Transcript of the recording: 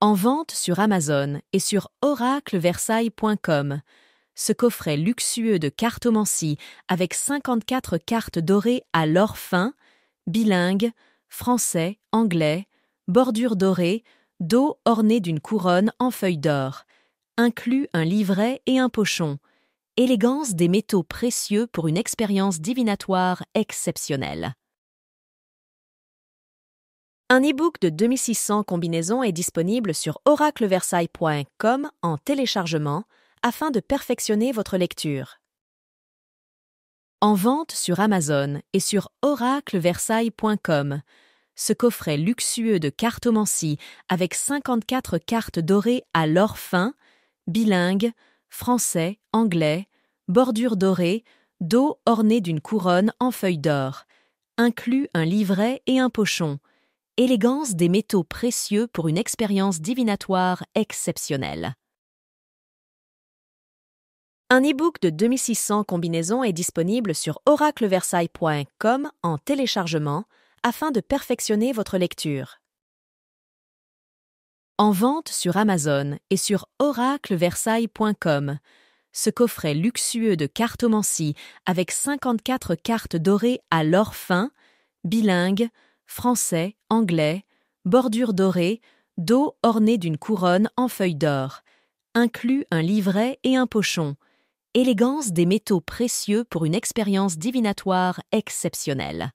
En vente sur Amazon et sur oracleversailles.com, ce coffret luxueux de cartomancie avec 54 cartes dorées à l'or fin, bilingue, français, anglais, bordure dorée, dos orné d'une couronne en feuilles d'or, inclut un livret et un pochon, élégance des métaux précieux pour une expérience divinatoire exceptionnelle. Un e-book de 2600 combinaisons est disponible sur oracleversailles.com en téléchargement afin de perfectionner votre lecture. En vente sur Amazon et sur oracleversailles.com, ce coffret luxueux de cartomancie avec 54 cartes dorées à l'or fin, bilingue, français, anglais, bordure dorée, dos orné d'une couronne en feuilles d'or, inclut un livret et un pochon Élégance des métaux précieux pour une expérience divinatoire exceptionnelle. Un e-book de 2600 combinaisons est disponible sur oracleversailles.com en téléchargement afin de perfectionner votre lecture. En vente sur Amazon et sur oracleversailles.com, ce coffret luxueux de cartomancie avec 54 cartes dorées à l'or fin, bilingue, français, anglais, bordure dorée, dos orné d'une couronne en feuilles d'or, Inclus un livret et un pochon, élégance des métaux précieux pour une expérience divinatoire exceptionnelle.